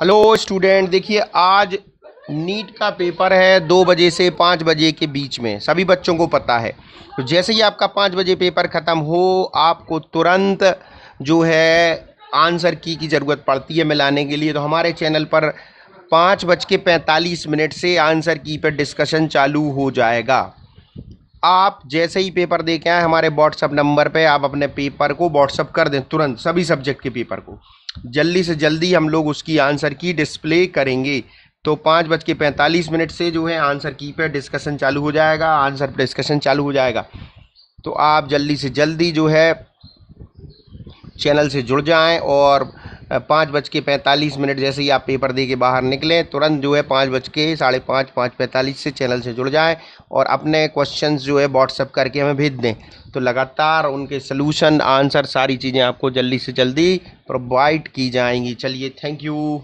hello student देखिए आज NEET का पेपर है दो बजे से पाँच बजे के बीच में सभी बच्चों को पता है तो जैसे ही आपका पाँच बजे पेपर ख़त्म हो आपको तुरंत जो है आंसर की की ज़रूरत पड़ती है मिलाने के लिए तो हमारे चैनल पर पाँच बज के पैंतालीस मिनट से आंसर की पर डिस्कशन चालू हो जाएगा आप जैसे ही पेपर दे के आए हमारे व्हाट्सअप नंबर पे आप अपने पेपर को व्हाट्सअप कर दें तुरंत सभी सब्जेक्ट के पेपर को जल्दी से जल्दी हम लोग उसकी आंसर की डिस्प्ले करेंगे तो पाँच बज के पैंतालीस मिनट से जो है आंसर की पे डिस्कशन चालू हो जाएगा आंसर पर डिस्कशन चालू हो जाएगा तो आप जल्दी से जल्दी जो है चैनल से जुड़ जाएँ और पाँच बज के पैंतालीस मिनट जैसे ही आप पेपर दे के बाहर निकलें तुरंत जो है पाँच बज के साढ़े पाँच पाँच पैंतालीस से चैनल से जुड़ जाएं और अपने क्वेश्चंस जो है व्हाट्सअप करके हमें भेज दें तो लगातार उनके सलूशन आंसर सारी चीज़ें आपको जल्दी से जल्दी प्रोवाइड की जाएंगी चलिए थैंक यू